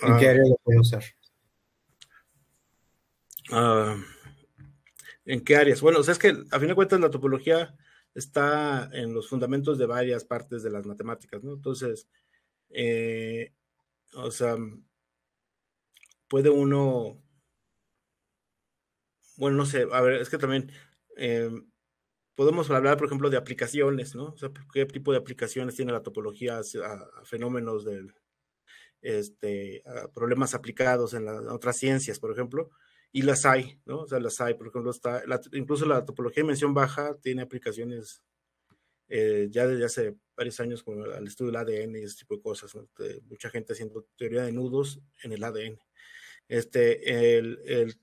¿En qué ah. áreas lo puede usar? Ah, ¿En qué áreas? Bueno, o sea, es que a fin de cuentas la topología está en los fundamentos de varias partes de las matemáticas, ¿no? Entonces, eh, o sea, puede uno, bueno, no sé, a ver, es que también eh, podemos hablar, por ejemplo, de aplicaciones, ¿no? O sea, ¿qué tipo de aplicaciones tiene la topología a fenómenos del, este, ah, problemas aplicados en, otras ciencias, por ejemplo, y las hay, ¿no? O sea, las hay, por ejemplo, está, incluso la topología de mención baja tiene aplicaciones eh, ya desde hace varios años con el estudio del ADN y ese tipo de cosas, este, mucha gente haciendo teoría de nudos en el ADN. Este, el,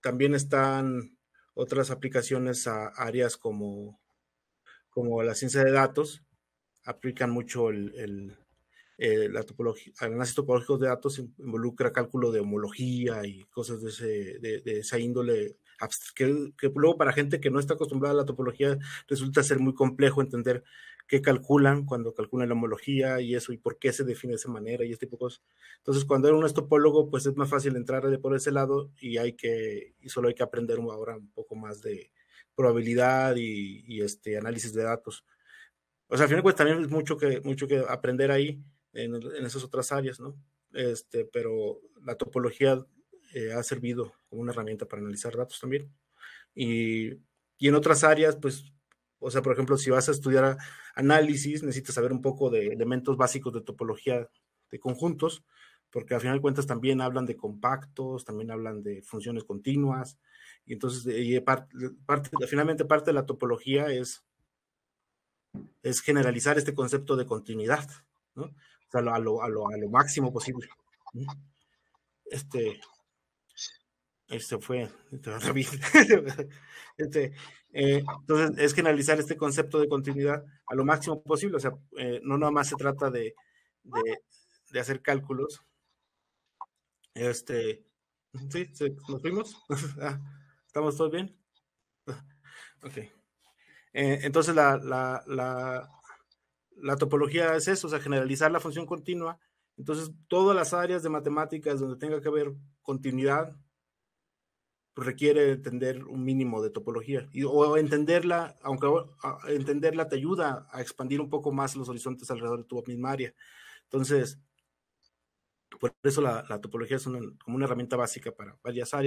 también están otras aplicaciones a áreas como, como la ciencia de datos, aplican mucho el eh, la análisis topológico de datos involucra cálculo de homología y cosas de, de, esa índole que, que, luego para gente que no está acostumbrada a la topología resulta ser muy complejo entender qué calculan cuando calculan la homología y eso y por qué se define de esa manera y este tipo de cosas. Entonces, cuando uno es topólogo, pues es más fácil entrar por ese lado y hay que y solo hay que aprender ahora un poco más de probabilidad y, este análisis de datos. O sea, al final pues también es mucho que mucho que aprender ahí en, esas otras áreas, ¿no? Este, pero la topología eh, ha servido como una herramienta para analizar datos también. Y, y, en otras áreas, pues, o sea, por ejemplo, si vas a estudiar análisis, necesitas saber un poco de elementos básicos de topología de conjuntos, porque al final de cuentas también hablan de compactos, también hablan de funciones continuas, y entonces eh, y parte, finalmente parte de la topología es, es generalizar este concepto de continuidad, ¿no? o sea, a, lo, máximo posible. Este, este fue, este, este, eh, entonces es que analizar este concepto de continuidad a lo máximo posible, o sea, eh, no nada más se trata de, hacer cálculos. Este, ¿sí? ¿Nos fuimos? Ah, ¿Estamos todos bien? Ok. Eh, entonces la la topología es eso, o sea, generalizar la función continua. Entonces, todas las áreas de matemáticas donde tenga que haber continuidad pues, requiere entender un mínimo de topología y, o entenderla, aunque ah, entenderla te ayuda a expandir un poco más los horizontes alrededor de tu misma área. Entonces, por eso la, topología es como una herramienta básica para varias áreas.